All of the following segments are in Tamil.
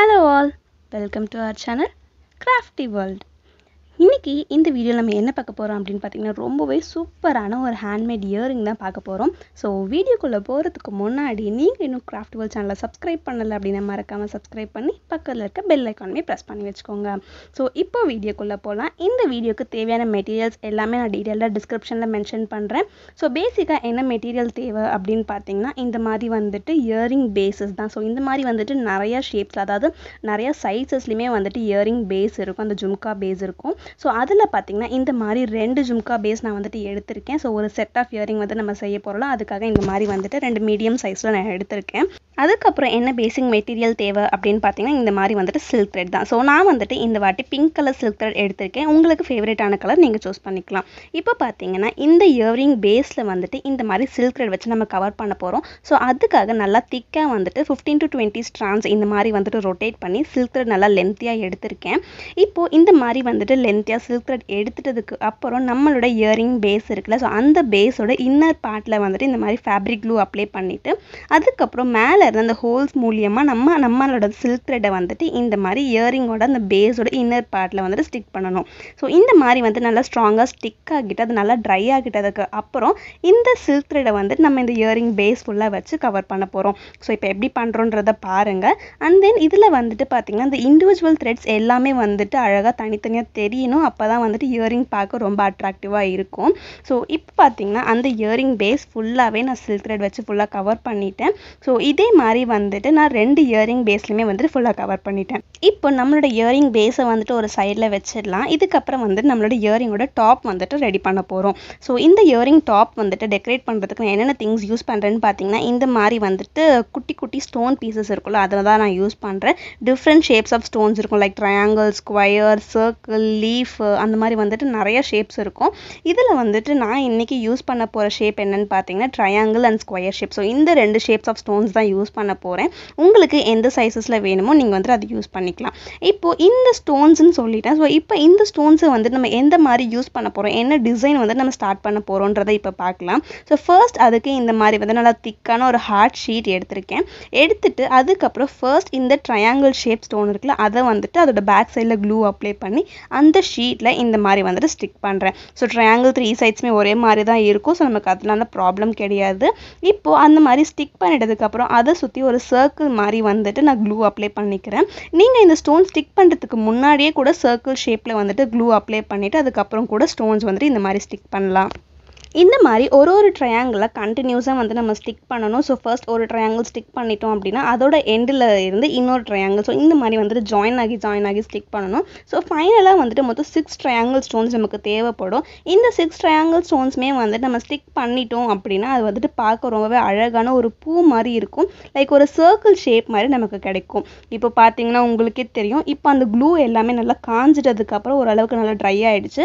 Hello all, welcome to our channel Crafty World. இன்றைக்கி இந்த வீடியோவில் நம்ம என்ன பார்க்க போகிறோம் அப்படின்னு பார்த்தீங்கன்னா ரொம்பவே சூப்பரான ஒரு ஹேண்ட்மேட் இயரிங் தான் பார்க்க போகிறோம் ஸோ வீடியோக்குள்ளே போகிறதுக்கு முன்னாடி நீங்கள் இன்னும் கிராஃப்ட் வேர்ல் சேனலை சப்ஸ்கிரைப் பண்ணலை அப்படின்னு மறக்காமல் சப்ஸ்கிரைப் பண்ணி பக்கத்தில் இருக்க பெல் ஐக்கானுமே ப்ரெஸ் பண்ணி வச்சுக்கோங்க ஸோ இப்போ வீடியோக்குள்ளே போகலாம் இந்த வீடியோக்கு தேவையான மெட்டீரியல்ஸ் எல்லாமே நான் டீட்டெயிலாக டிஸ்கிரிப்ஷனில் மென்ஷன் பண்ணுறேன் ஸோ பேசிக்காக என்ன மெட்டீரியல் தேவை அப்படின்னு பார்த்தீங்கன்னா இந்த மாதிரி வந்துட்டு இயரிங் பேஸஸ் தான் ஸோ இந்த மாதிரி வந்துட்டு நிறையா ஷேப்ஸ் அதாவது நிறையா சைஸஸ்லையுமே வந்துட்டு இயரிங் பேஸ் இருக்கும் அந்த ஜும்கா பேஸ் இருக்கும் ஸோ அதில் பார்த்திங்கன்னா இந்த மாதிரி ரெண்டு ஜும்கா பேஸ் நான் வந்துட்டு எடுத்திருக்கேன் ஸோ ஒரு செட் ஆஃப் இயரிங் வந்து நம்ம செய்ய போகிறோம் அதுக்காக இந்த மாதிரி வந்துட்டு ரெண்டு மீடியம் சைஸில் நான் எடுத்திருக்கேன் அதுக்கப்புறம் என்ன பேசிக் மெட்டீரியல் தேவை அப்படின்னு பார்த்தீங்கன்னா இந்த மாதிரி வந்துட்டு சில்க் த்ரெட் தான் ஸோ நான் வந்துட்டு இந்த வாட்டி பிங்க் கலர் சில்க் த்ரெட் எடுத்திருக்கேன் உங்களுக்கு ஃபேவரேட்டான கலர் நீங்கள் சூஸ் பண்ணிக்கலாம் இப்போ பார்த்தீங்கன்னா இந்த இயரிங் பேஸில் வந்துட்டு இந்த மாதிரி சில்க் த்ரெட் வச்சு நம்ம கவர் பண்ண போகிறோம் ஸோ அதுக்காக நல்லா திக்காக வந்துட்டு ஃபிஃப்டீன் டு டுவெண்ட்டி ஸ்ட்ரான்ஸ் இந்த மாதிரி வந்துட்டு ரொட்டேட் பண்ணி சில்க் த்ரெட் நல்லா லென்த்தியாக எடுத்திருக்கேன் இப்போது இந்த மாதிரி வந்துட்டு லென்த்தியாக சில்க் த்ரெட் எடுத்துட்டதுக்கு அப்புறம் நம்மளோட இயரிங் பேஸ் இருக்குல்ல ஸோ அந்த பேஸோட இன்னர் பார்ட்டில் வந்துட்டு இந்த மாதிரி ஃபேப்ரிக் க்ளூ அப்ளை பண்ணிவிட்டு அதுக்கப்புறம் மேலே இருந்த அந்த ஹோல்ஸ் மூலியமாக நம்ம நம்மளோட சில்க் த்ரெட்டை வந்துட்டு இந்த மாதிரி இயரிங்கோட அந்த பேஸோட இன்னர் பார்ட்டில் வந்துட்டு ஸ்டிக் பண்ணணும் ஸோ இந்த மாதிரி வந்து நல்லா ஸ்ட்ராங்காக ஸ்டிக் ஆகிட்டு அது நல்லா ட்ரை ஆகிட்டதுக்கு அப்புறம் இந்த சில்க் த்ரெட்டை வந்துட்டு நம்ம இந்த இயரிங் பேஸ் ஃபுல்லாக வச்சு கவர் பண்ண போகிறோம் ஸோ இப்போ எப்படி பண்ணுறோன்றதை பாருங்கள் அண்ட் தென் இதில் வந்துட்டு பார்த்திங்கன்னா இந்த இண்டிவிஜுவல் த்ரெட்ஸ் எல்லாமே வந்துட்டு அழகாக தனித்தனியாக தெரியணும் அப்போ தான் வந்துட்டு இயரிங் பார்க்க ரொம்ப அட்ராக்டிவாக இருக்கும் ஸோ இப்போ பார்த்திங்கன்னா அந்த இயரிங் பேஸ் ஃபுல்லாகவே நான் சில்க் த்ரெட் வச்சு ஃபுல்லாக கவர் பண்ணிட்டேன் ஸோ இதே மாதிரி வந்துட்டு நான் ரெண்டு இயரிங் பேஸ்லையுமே வந்துட்டு ஃபுல்லாக கவர் பண்ணிட்டேன் இப்போ நம்மளோட இயரிங் பேஸை வந்துட்டு ஒரு சைடில் வச்சிடலாம் இதுக்கப்புறம் வந்துட்டு நம்மளோட இயரிங்கோட டாப் வந்துட்டு ரெடி பண்ண போகிறோம் ஸோ இந்த இயரிங் டாப் வந்துட்டு டெக்கரேட் பண்ணுறதுக்கு நான் என்னென்ன திங்ஸ் யூஸ் பண்ணுறேன்னு பார்த்தீங்கன்னா இந்த மாதிரி வந்துட்டு குட்டி குட்டி ஸ்டோன் பீசஸ் இருக்கும்ல அதை தான் நான் யூஸ் பண்ணுறேன் டிஃப்ரெண்ட் ஷேப்ஸ் ஆஃப் ஸ்டோன்ஸ் இருக்கும் like triangle square circle leaf அந்த மாதிரி வந்துட்டு நிறைய ஷேப்ஸ் இருக்கும் இதில் வந்துட்டு நான் இன்றைக்கி யூஸ் பண்ண போகிற ஷேப் என்னென்னு பார்த்தீங்கன்னா triangle and square shape so இந்த ரெண்டு ஷேப்ஸ் ஆஃப் ஸ்டோன்ஸ் தான் யூஸ் யூஸ் பண்ண போகிறேன் உங்களுக்கு எந்த சைஸஸில் வேணுமோ நீங்கள் வந்துட்டு அதை யூஸ் பண்ணிக்கலாம் இப்போது இந்த ஸ்டோன்ஸ்னு சொல்லிட்டேன் ஸோ இப்போ இந்த ஸ்டோன்ஸை வந்து நம்ம எந்த மாதிரி யூஸ் பண்ண போகிறோம் என்ன டிசைன் வந்து நம்ம ஸ்டார்ட் பண்ண போகிறோன்றதை இப்போ பார்க்கலாம் ஸோ ஃபர்ஸ்ட் அதுக்கு இந்த மாதிரி வந்து நல்லா திக்கான ஒரு ஹார்ட் ஷீட் எடுத்திருக்கேன் எடுத்துட்டு அதுக்கப்புறம் ஃபர்ஸ்ட் இந்த ட்ரையாங்கிள் ஷேப் ஸ்டோன் இருக்குல்ல அதை வந்துட்டு அதோட பேக் சைடில் க்ளூ அப்ளை பண்ணி அந்த ஷீட்டில் இந்த மாதிரி வந்துட்டு ஸ்டிக் பண்ணுறேன் ஸோ ட்ரையாங்கிள் த்ரீ சைட்ஸுமே ஒரே மாதிரி தான் இருக்கும் ஸோ நமக்கு அதனால ப்ராப்ளம் கிடையாது இப்போது அந்த மாதிரி ஸ்டிக் பண்ணிட்டதுக்கப்புறம் அது அதை சுற்றி ஒரு சர்க்கிள் மாதிரி வந்துட்டு நான் க்ளூ அப்ளை பண்ணிக்கிறேன் நீங்கள் இந்த ஸ்டோன் ஸ்டிக் பண்ணுறதுக்கு முன்னாடியே கூட சர்க்கிள் ஷேப்பில் வந்துட்டு க்ளூ அப்ளை பண்ணிவிட்டு அதுக்கப்புறம் கூட ஸ்டோன்ஸ் வந்துட்டு இந்த மாதிரி ஸ்டிக் பண்ணலாம் இந்த மாதிரி ஒரு ஒரு ட்ரையாங்கிளை கண்டினியூஸாக வந்து நம்ம ஸ்டிக் பண்ணணும் ஸோ ஃபர்ஸ்ட் ஒரு ட்ரையாங்கிள் ஸ்டிக் பண்ணிட்டோம் அப்படின்னா அதோட எண்டில் இருந்து இன்னொரு ட்ரையாங்கிள் ஸோ இந்த மாதிரி வந்துட்டு ஜாயின் ஆகி ஜாயின் ஆகி ஸ்டிக் பண்ணணும் ஸோ ஃபைனலாக வந்துட்டு மொத்தம் சிக்ஸ் ட்ரையாங்கிள் ஸ்டோன்ஸ் நமக்கு தேவைப்படும் இந்த சிக்ஸ் ட்ரையாங்கிள் ஸ்டோன்ஸுமே வந்துட்டு நம்ம ஸ்டிக் பண்ணிட்டோம் அப்படின்னா அது வந்துட்டு பார்க்க ரொம்பவே அழகான ஒரு பூ மாதிரி இருக்கும் லைக் ஒரு சர்க்கிள் ஷேப் மாதிரி நமக்கு கிடைக்கும் இப்போ பார்த்தீங்கன்னா உங்களுக்கே தெரியும் இப்போ அந்த க்ளூ எல்லாமே நல்லா காஞ்சிட்டதுக்கப்புறம் ஓரளவுக்கு நல்லா ட்ரை ஆகிடுச்சு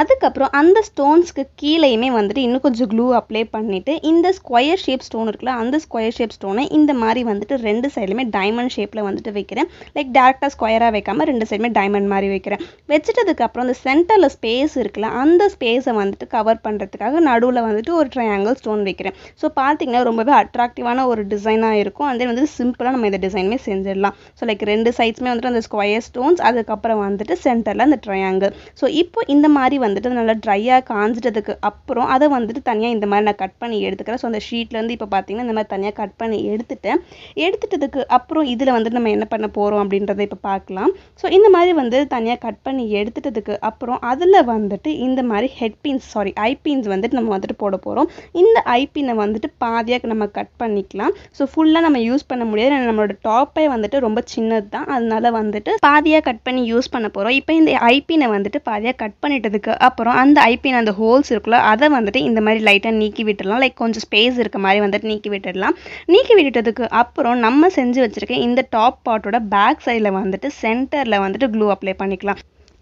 அதுக்கப்புறம் அந்த ஸ்டோன்ஸ்க்கு கீழேயுமே வந்துட்டு இன்னும் கொஞ்சம் க்ளூ அப்ளை பண்ணிவிட்டு இந்த ஸ்கொயர் ஷேப் ஸ்டோன் இருக்குல்ல அந்த ஸ்கொயர் ஷேப் ஸ்டோனை இந்த மாதிரி வந்துட்டு ரெண்டு சைடுலையுமே டைமண்ட் ஷேப்பில் வந்துட்டு வைக்கிறேன் லைக் டேரெக்டாக ஸ்கொயராக வைக்காமல் ரெண்டு சைடுமே டைமண்ட் மாதிரி வைக்கிறேன் வச்சுட்டதுக்கப்புறம் அந்த சென்டரில் ஸ்பேஸ் இருக்குல்ல அந்த ஸ்பேஸை வந்துட்டு கவர் பண்ணுறதுக்காக நடுவில் வந்துட்டு ஒரு ட்ரையாங்கிள் ஸ்டோன் வைக்கிறேன் ஸோ பார்த்தீங்கன்னா ரொம்பவே அட்ராக்டிவான ஒரு டிசைனாக இருக்கும் அதே வந்துட்டு சிம்பிளாக நம்ம இந்த டிசைனுமே செஞ்சிடலாம் ஸோ லைக் ரெண்டு சைட்ஸுமே வந்துட்டு அந்த ஸ்கொயர் ஸ்டோன்ஸ் அதுக்கப்புறம் வந்துட்டு சென்டரில் அந்த ட்ரையாங்கிள் ஸோ இப்போ இந்த மாதிரி வந்துட்டு நல்லா ட்ரையாக காஞ்சிட்டதுக்கு அப்புறம் அதை வந்துட்டு தனியாக இந்த மாதிரி நான் கட் பண்ணி எடுத்துக்கிறேன் ஸோ அந்த ஷீட்லேருந்து இப்போ பார்த்தீங்கன்னா இந்த மாதிரி தனியாக கட் பண்ணி எடுத்துட்டேன் எடுத்துட்டதுக்கு அப்புறம் இதில் வந்துட்டு நம்ம என்ன பண்ண போகிறோம் அப்படின்றத இப்போ பார்க்கலாம் ஸோ இந்த மாதிரி வந்து தனியாக கட் பண்ணி எடுத்துட்டதுக்கு அப்புறம் அதில் வந்துட்டு இந்த மாதிரி ஹெட் சாரி ஐ வந்துட்டு நம்ம வந்துட்டு போட போகிறோம் இந்த ஐ வந்துட்டு பாதியாக நம்ம கட் பண்ணிக்கலாம் ஸோ ஃபுல்லாக நம்ம யூஸ் பண்ண முடியாது நம்மளோட டாப்பே வந்துட்டு ரொம்ப சின்னது தான் அதனால வந்துட்டு பாதியாக கட் பண்ணி யூஸ் பண்ண போகிறோம் இப்போ இந்த ஐபினை வந்துட்டு பாதியாக கட் பண்ணிட்டதுக்கு இருக்குது அப்புறம் அந்த ஐபின் அந்த ஹோல்ஸ் இருக்குல்ல அதை வந்துட்டு இந்த மாதிரி லைட்டாக நீக்கி விட்டுடலாம் லைக் கொஞ்சம் ஸ்பேஸ் இருக்க மாதிரி வந்துட்டு நீக்கி விட்டுடலாம் நீக்கி விட்டுட்டதுக்கு அப்புறம் நம்ம செஞ்சு வச்சுருக்க இந்த டாப் பாட்டோட பேக் சைடில் வந்துட்டு சென்டரில் வந்துட்டு க்ளூ அப்ளை பண்ணிக்கலாம்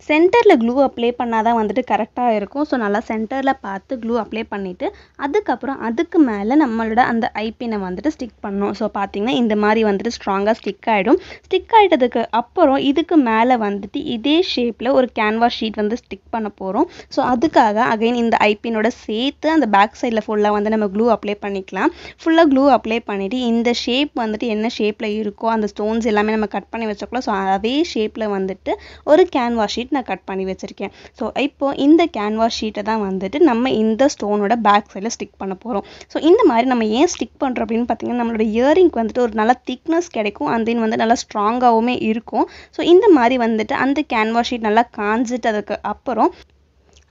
சென்டரில் க்ளூ அப்ளை பண்ணால் தான் வந்துட்டு கரெக்டாக இருக்கும் ஸோ நல்லா சென்டரில் பார்த்து க்ளூ அப்ளை பண்ணிவிட்டு அதுக்கப்புறம் அதுக்கு மேலே நம்மளோட அந்த ஐபினை வந்துட்டு ஸ்டிக் பண்ணணும் ஸோ பார்த்திங்கன்னா இந்த மாதிரி வந்துட்டு ஸ்ட்ராங்காக ஸ்டிக் ஆகிடும் ஸ்டிக் ஆகிட்டதுக்கு அப்புறம் இதுக்கு மேலே வந்துட்டு இதே ஷேப்பில் ஒரு கேன்வாஸ் ஷீட் வந்து ஸ்டிக் பண்ண போகிறோம் ஸோ அதுக்காக அகைன் இந்த ஐபினோட சேர்த்து அந்த பேக் சைடில் ஃபுல்லாக வந்து நம்ம க்ளூ அப்ளை பண்ணிக்கலாம் ஃபுல்லாக க்ளூ அப்ளை பண்ணிவிட்டு இந்த ஷேப் வந்துட்டு என்ன ஷேப்பில் இருக்கோ அந்த ஸ்டோன்ஸ் எல்லாமே நம்ம கட் பண்ணி வச்சோக்கலாம் ஸோ அதே ஷேப்பில் வந்துட்டு ஒரு கேன்வாஸ் ஷீட் ஷீட் நான் கட் பண்ணி வச்சுருக்கேன் ஸோ இப்போ இந்த கேன்வாஸ் ஷீட்டை தான் வந்துட்டு நம்ம இந்த ஸ்டோனோட பேக் சைடில் ஸ்டிக் பண்ண போகிறோம் ஸோ இந்த மாதிரி நம்ம ஏன் ஸ்டிக் பண்ணுறோம் அப்படின்னு பார்த்தீங்கன்னா நம்மளோட இயரிங்க்கு வந்துட்டு ஒரு நல்ல திக்னஸ் கிடைக்கும் அந்த தென் வந்து நல்லா ஸ்ட்ராங்காகவுமே இருக்கும் ஸோ இந்த மாதிரி வந்துட்டு அந்த கேன்வாஸ் ஷீட் நல்லா காஞ்சிட்டு அதுக்கு அப்புறம்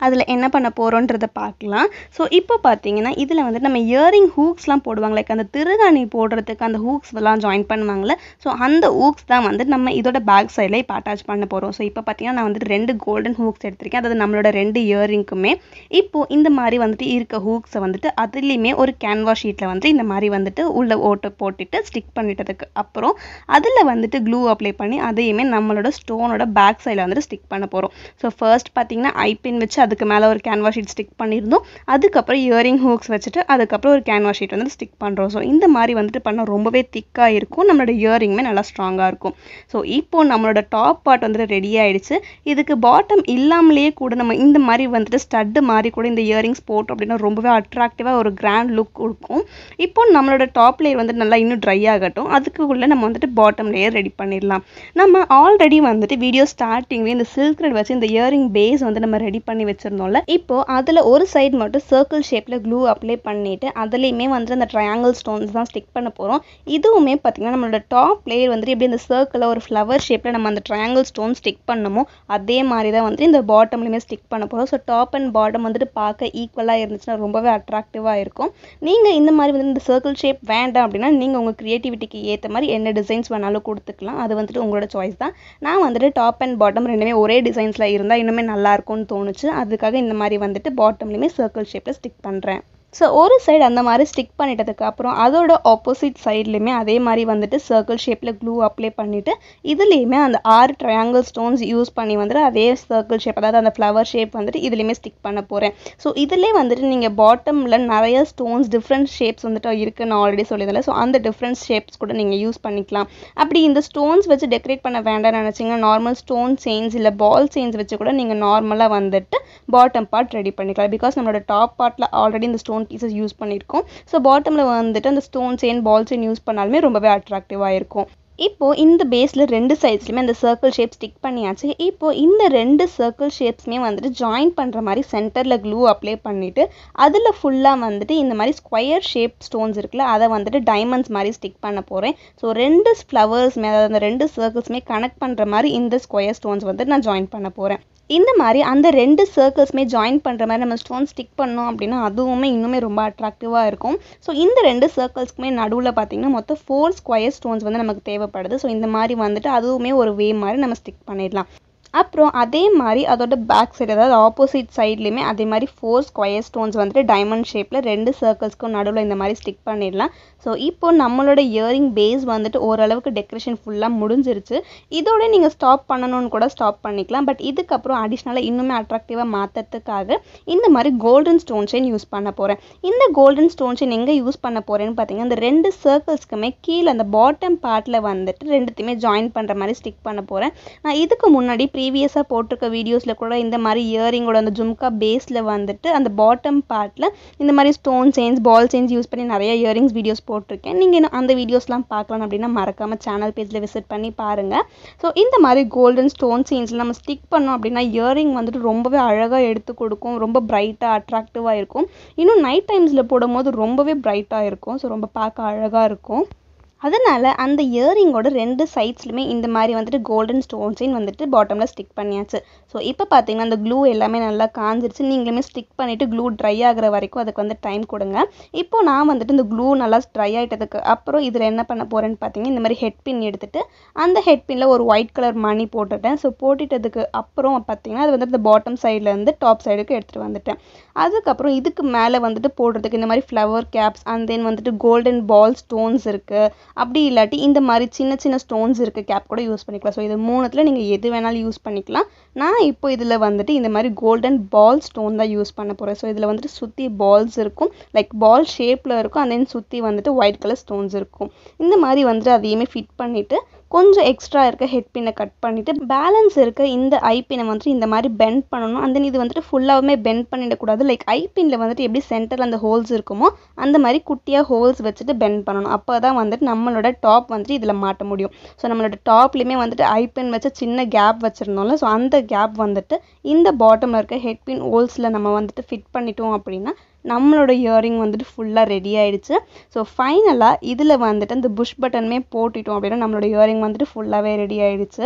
அதில் என்ன பண்ண போகிறோன்றதை பார்க்கலாம் ஸோ இப்போ பார்த்தீங்கன்னா இதில் வந்துட்டு நம்ம இயரிங் ஹூக்ஸ்லாம் போடுவாங்க லைக் அந்த திருகாணி போடுறதுக்கு அந்த ஹூக்ஸ்லாம் ஜாயின் பண்ணுவாங்கள்ல ஸோ அந்த ஹூக்ஸ் தான் வந்துட்டு நம்ம இதோட பேக் சைடில் இப்போ அட்டாச் பண்ண போகிறோம் ஸோ இப்போ பார்த்தீங்கன்னா நான் வந்துட்டு ரெண்டு கோல்டன் ஹூக்ஸ் எடுத்திருக்கேன் அதாவது நம்மளோட ரெண்டு இயரிங்க்குமே இப்போது இந்த மாதிரி வந்துட்டு இருக்க ஹூக்ஸை வந்துட்டு அதுலேயுமே ஒரு கேன்வா ஷீட்டில் வந்துட்டு இந்த மாதிரி வந்துட்டு உள்ள ஓட்டை போட்டுட்டு ஸ்டிக் பண்ணிட்டதுக்கு அப்புறம் அதில் வந்துட்டு க்ளூ அப்ளை பண்ணி அதையுமே நம்மளோட ஸ்டோனோட பேக் சைடில் வந்துட்டு ஸ்டிக் பண்ண போகிறோம் ஸோ ஃபர்ஸ்ட் பார்த்தீங்கன்னா ஐபின் வச்சு அதுக்கு மேலே ஒரு கேன்வா ஷீட் ஸ்டிக் பண்ணியிருந்தோம் அதுக்கப்புறம் இயரிங் ஹூக்ஸ் வச்சுட்டு அதுக்கப்புறம் ஒரு கேன்வா ஷீட் வந்து ஸ்டிக் பண்ணுறோம் ஸோ இந்த மாதிரி வந்துட்டு பண்ணால் ரொம்பவே திக்காக இருக்கும் நம்மளோட இயரிங்குமே நல்லா ஸ்ட்ராங்காக இருக்கும் ஸோ இப்போது நம்மளோட டாப் பார்ட் வந்துட்டு ரெடி ஆகிடுச்சு இதுக்கு பாட்டம் இல்லாமலேயே கூட நம்ம இந்த மாதிரி வந்துட்டு ஸ்டட்டு மாதிரி கூட இந்த இயரிங்ஸ் போட்டோம் அப்படின்னா ரொம்பவே அட்ராக்டிவாக ஒரு கிராண்ட் லுக் கொடுக்கும் இப்போ நம்மளோட டாப் லேயர் வந்துட்டு நல்லா இன்னும் ட்ரை ஆகட்டும் அதுக்குள்ளே நம்ம வந்துட்டு பாட்டம் லேயர் ரெடி பண்ணிடலாம் நம்ம ஆல்ரெடி வந்துட்டு வீடியோ ஸ்டார்டிங்லேயே இந்த சில்க் ரெட் வச்சு இந்த இயரிங் பேஸ் வந்து நம்ம ரெடி பண்ணி வச்சு வச்சுருந்தோம்ல இப்போ அதில் ஒரு சைடு மட்டும் சர்க்கிள் ஷேப்பில் க்ளூ அப்ளை பண்ணிவிட்டு அதுலேயுமே வந்துட்டு அந்த ட்ரையாங்கிள் ஸ்டோன்ஸ் தான் ஸ்டிக் பண்ண போகிறோம் இதுவுமே பார்த்திங்கன்னா நம்மளோட டாப் லேயர் வந்துட்டு எப்படி இந்த சர்க்கிளில் ஒரு ஃப்ளவர் ஷேப்பில் நம்ம அந்த ட்ரையாங்கிள் ஸ்டோன் ஸ்டிக் பண்ணமோ அதே மாதிரி தான் வந்துட்டு இந்த பாட்டம்லையுமே ஸ்டிக் பண்ண போகிறோம் ஸோ டாப் அண்ட் பாட்டம் வந்துட்டு பார்க்க ஈக்குவலாக இருந்துச்சுன்னா ரொம்பவே அட்ராக்டிவாக இருக்கும் நீங்கள் இந்த மாதிரி வந்து இந்த சர்க்கிள் ஷேப் வேண்டாம் அப்படின்னா நீங்கள் உங்கள் க்ரியேட்டிவிட்டிக்கு ஏற்ற மாதிரி என்ன டிசைன்ஸ் வேணாலும் கொடுத்துக்கலாம் அது வந்துட்டு உங்களோட சாய்ஸ் தான் நான் வந்துட்டு டாப் அண்ட் பாட்டம் ரெண்டுமே ஒரே டிசைன்ஸில் இருந்தால் இன்னுமே நல்லாயிருக்கும்னு தோணுச்சு அதுக்காக இந்த மாதிரி வந்துட்டு பாட்டம்லேயுமே சர்க்கிள் ஷேப்பில் ஸ்டிக் பண்ணுறேன் ஸோ ஒரு சைடு அந்த மாதிரி ஸ்டிக் பண்ணிட்டதுக்கப்புறம் அதோட ஆப்போசிட் சைட்லேயுமே அதே மாதிரி வந்துட்டு சர்க்கிள் ஷேப்பில் க்ளூ அப்ளை பண்ணிவிட்டு இதுலேயுமே அந்த ஆறு ட்ரையாங்கிள் ஸ்டோன்ஸ் யூஸ் பண்ணி வந்துட்டு அதே சர்க்கிள் ஷேப் அதாவது அந்த ஃப்ளவர் ஷேப் வந்துட்டு இதுலேயுமே ஸ்டிக் பண்ண போகிறேன் ஸோ இதிலே வந்துட்டு நீங்கள் பாட்டமில் நிறைய ஸ்டோன்ஸ் டிஃப்ரெண்ட் ஷேப்ஸ் வந்துட்டு இருக்குது நான் ஆல்ரெடி சொல்லியிருந்தேன் ஸோ அந்த டிஃப்ரெண்ட் ஷேப்ஸ் கூட நீங்கள் யூஸ் பண்ணிக்கலாம் அப்படி இந்த ஸ்டோன்ஸ் வச்சு டெக்கரேட் பண்ண வேண்டாம்னு நினச்சிங்கன்னா நார்மல் ஸ்டோன் செயின்ஸ் இல்லை பால் செயின்ஸ் வச்சு கூட நீங்கள் நார்மலாக வந்துட்டு பாட்டம் பார்ட் ரெடி பண்ணிக்கலாம் பிகாஸ் நம்மளோட டாப் பார்ட்டில் ஆல்ரெடி இந்த ஸ்டோன் ஸ்டோன் யூஸ் பண்ணியிருக்கோம் ஸோ பாட்டமில் வந்துட்டு அந்த stone chain ball chain use பண்ணாலுமே ரொம்பவே அட்ராக்டிவாக இருக்கும் இப்போது இந்த பேஸில் ரெண்டு சைட்ஸ்லையுமே அந்த சர்க்கிள் ஷேப் ஸ்டிக் பண்ணியாச்சு இப்போது இந்த ரெண்டு சர்க்கிள் ஷேப்ஸுமே வந்துட்டு ஜாயின் பண்ணுற மாதிரி சென்டரில் க்ளூ அப்ளை பண்ணிவிட்டு அதில் ஃபுல்லாக வந்துட்டு இந்த மாதிரி ஸ்கொயர் ஷேப் ஸ்டோன்ஸ் இருக்குல்ல அதை வந்துட்டு டைமண்ட்ஸ் மாதிரி ஸ்டிக் பண்ண போகிறேன் ஸோ ரெண்டு ஃப்ளவர்ஸ்மே அதாவது அந்த ரெண்டு சர்க்கிள்ஸுமே கனெக்ட் பண்ணுற மாதிரி இந்த ஸ்கொயர் ஸ்டோன்ஸ் வந்துட்டு நான் ஜாயின் பண்ண போகிறேன் இந்த மாதிரி அந்த ரெண்டு சர்க்கிள்ஸுமே ஜாயின் பண்ணுற மாதிரி நம்ம ஸ்டோன் ஸ்டிக் பண்ணோம் அப்படின்னா அதுவுமே இன்னுமே ரொம்ப அட்ராக்டிவாக இருக்கும் ஸோ இந்த ரெண்டு சர்க்கிள்ஸ்க்குமே நடுவில் பார்த்திங்கன்னா மொத்தம் ஃபோர் ஸ்கொயர் ஸ்டோன்ஸ் வந்து நமக்கு தேவைப்படுது ஸோ இந்த மாதிரி வந்துட்டு அதுவுமே ஒரு வே மாதிரி நம்ம ஸ்டிக் பண்ணிடலாம் அப்புறம் அதே மாதிரி அதோட பேக் சைடு அதாவது ஆப்போசிட் சைட்லேயுமே அதே மாதிரி ஃபோர் ஸ்கொயர் ஸ்டோன்ஸ் வந்துட்டு டைமண்ட் ஷேப்பில் ரெண்டு சர்க்கிள்ஸ்க்கும் நடுவில் இந்த மாதிரி ஸ்டிக் பண்ணிடலாம் ஸோ இப்போ நம்மளோட இயரிங் பேஸ் வந்துட்டு ஓரளவுக்கு டெக்கரேஷன் ஃபுல்லாக முடிஞ்சிருச்சு இதோட நீங்கள் ஸ்டாப் பண்ணணும்னு கூட ஸ்டாப் பண்ணிக்கலாம் பட் இதுக்கப்புறம் அடிஷ்னலாக இன்னுமே அட்ராக்டிவாக மாற்றுறதுக்காக இந்த மாதிரி கோல்டன் ஸ்டோன் யூஸ் பண்ண போகிறேன் இந்த கோல்டன் ஸ்டோன் செயின் எங்கே யூஸ் பண்ண போகிறேன்னு பார்த்தீங்கன்னா அந்த ரெண்டு சர்க்கிள்ஸ்க்குமே கீழே அந்த பாட்டம் பார்ட்டில் வந்துட்டு ரெண்டுத்தையுமே ஜாயின் பண்ணுற மாதிரி ஸ்டிக் பண்ண போகிறேன் நான் இதுக்கு முன்னாடி ப்ரீ ப்ரீவியஸாக போட்டிருக்க வீடியோஸில் கூட இந்த மாதிரி இயரிங்கோட அந்த ஜும்கா பேஸில் வந்துட்டு அந்த பாட்டம் பார்ட்டில் இந்த மாதிரி stone chains ball chains use பண்ணி நிறைய இயரிங்ஸ் வீடியோஸ் போட்டிருக்கேன் நீங்கள் இன்னும் அந்த வீடியோஸ்லாம் பார்க்கலாம் அப்படின்னா மறக்காமல் சேனல் பேஜில் விசிட் பண்ணி பாருங்கள் ஸோ இந்த மாதிரி கோல்டன் ஸ்டோன் செயின்ஸில் நம்ம ஸ்டிக் பண்ணோம் அப்படின்னா இயரிங் வந்துட்டு ரொம்பவே அழகாக எடுத்து கொடுக்கும் ரொம்ப பிரைட்டாக அட்ராக்டிவாக இருக்கும் இன்னும் நைட் டைம்ஸில் போடும்போது ரொம்பவே பிரைட்டாக இருக்கும் ஸோ ரொம்ப பார்க்க அழகாக இருக்கும் அதனால் அந்த இயரிங்கோட ரெண்டு சைட்ஸ்லையுமே இந்த மாதிரி வந்துட்டு கோல்டன் ஸ்டோன்ஸையும் வந்துட்டு பாட்டமில் ஸ்டிக் பண்ணியாச்சு ஸோ இப்போ பார்த்தீங்கன்னா அந்த க்ளூ எல்லாமே நல்லா காஞ்சிருச்சு நீங்களுமே ஸ்டிக் பண்ணிவிட்டு க்ளூ ட்ரை ஆகிற வரைக்கும் அதுக்கு வந்து டைம் கொடுங்க இப்போ நான் வந்துட்டு இந்த க்ளூ நல்லா ட்ரை ஆகிட்டதுக்கு அப்புறம் இதில் என்ன பண்ண போகிறேன்னு பார்த்தீங்கன்னா இந்த மாதிரி ஹெட் பின் எடுத்துகிட்டு அந்த ஹெட் பின்னில் ஒரு ஒயிட் கலர் மணி போட்டுட்டேன் ஸோ போட்டுட்டதுக்கு அப்புறம் பார்த்தீங்கன்னா அது வந்துட்டு இந்த பாட்டம் சைட்லேருந்து டாப் சைடுக்கு எடுத்துகிட்டு வந்துட்டேன் அதுக்கப்புறம் இதுக்கு மேலே வந்துட்டு போடுறதுக்கு இந்த மாதிரி ஃப்ளவர் கேப்ஸ் அண்ட் தென் வந்துட்டு கோல்டன் பால் ஸ்டோன்ஸ் இருக்குது அப்படி இல்லாட்டி இந்த மாதிரி சின்ன சின்ன ஸ்டோன்ஸ் இருக்க கேப் கூட யூஸ் பண்ணிக்கலாம் ஸோ இது மூணுத்தில் நீங்கள் எது வேணாலும் யூஸ் பண்ணிக்கலாம் நான் இப்போ இதில் வந்துட்டு இந்த மாதிரி கோல்டன் பால் ஸ்டோன் தான் யூஸ் பண்ண போகிறேன் ஸோ இதில் வந்துட்டு சுற்றி பால்ஸ் இருக்கும் லைக் பால் ஷேப்பில் இருக்கும் அண்ட் தென் சுற்றி வந்துட்டு ஒயிட் கலர் ஸ்டோன்ஸ் இருக்கும் இந்த மாதிரி வந்துட்டு அதையுமே ஃபிட் பண்ணிவிட்டு கொஞ்சம் எக்ஸ்ட்ரா இருக்க ஹெட் பின்னை கட் பண்ணிவிட்டு பேலன்ஸ் இருக்க இந்த ஐ வந்துட்டு இந்த மாதிரி பெண்ட் பண்ணணும் அந்த இது வந்துட்டு ஃபுல்லாகவுமே பெண்ட் பண்ணிடக்கூடாது லைக் ஐ வந்துட்டு எப்படி சென்டரில் அந்த ஹோல்ஸ் இருக்குமோ அந்த மாதிரி குட்டியாக ஹோல்ஸ் வச்சுட்டு பெண்ட் பண்ணணும் அப்போ தான் வந்துட்டு நம்மளோட டாப் வந்துட்டு இதில் மாட்ட முடியும் ஸோ நம்மளோட டாப்லேயுமே வந்துட்டு ஐ பின் வச்சு சின்ன கேப் வச்சுருந்தோம்ல ஸோ அந்த கேப் வந்துட்டு இந்த பாட்டமில் இருக்க ஹெட் பின் ஹோல்ஸில் நம்ம வந்துட்டு ஃபிட் பண்ணிட்டோம் அப்படின்னா நம்மளோட இயரிங் வந்துட்டு ஃபுல்லாக ரெடி ஆகிடுச்சு ஸோ ஃபைனலாக இதில் வந்துட்டு அந்த புஷ் பட்டனுமே போட்டுட்டோம் அப்படின்னா நம்மளோட இயரிங் வந்துட்டு ஃபுல்லாகவே ரெடி ஆகிடுச்சு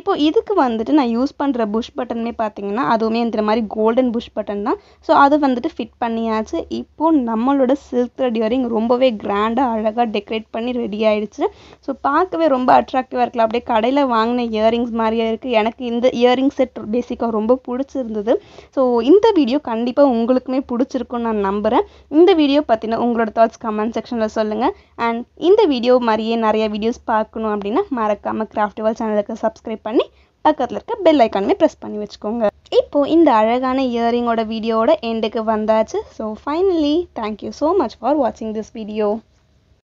இப்போ இதுக்கு வந்துட்டு நான் யூஸ் பண்ணுற புஷ் பட்டனுமே பார்த்தீங்கன்னா அதுவுமே இந்த மாதிரி கோல்டன் புஷ் பட்டன் தான் ஸோ அது வந்துட்டு ஃபிட் பண்ணியாச்சு இப்போது நம்மளோட சில்க் த்ரெட் இயரிங் ரொம்பவே கிராண்டாக அழகாக டெக்கரேட் பண்ணி ரெடி ஆகிடுச்சு ஸோ பார்க்கவே ரொம்ப அட்ராக்டிவாக இருக்கலாம் அப்படியே கடையில் வாங்கின இயரிங்ஸ் மாதிரியே இருக்குது எனக்கு இந்த இயரிங் செட் பேசிக்காக ரொம்ப பிடிச்சிருந்தது ஸோ இந்த வீடியோ கண்டிப்பாக உங்களுக்குமே பிடிச்சிருக்குன்னு நான் நான் நம்புகிறேன் இந்த வீடியோ பற்றின உங்களோட தாட்ஸ் கமெண்ட் செக்ஷனில் சொல்லுங்கள் அண்ட் இந்த வீடியோ மாதிரியே நிறைய வீடியோஸ் பார்க்கணும் அப்படின்னா மறக்காமல் கிராஃப்டிவல் சேனலுக்கு சப்ஸ்கிரைப் பண்ணி பக்கத்தில் இருக்க பெல் ஐக்கானுமே ப்ரெஸ் பண்ணி வச்சுக்கோங்க இப்போது இந்த அழகான இயரிங்கோட வீடியோவோட எண்டுக்கு வந்தாச்சு so finally thank you so much for வாட்சிங் திஸ் வீடியோ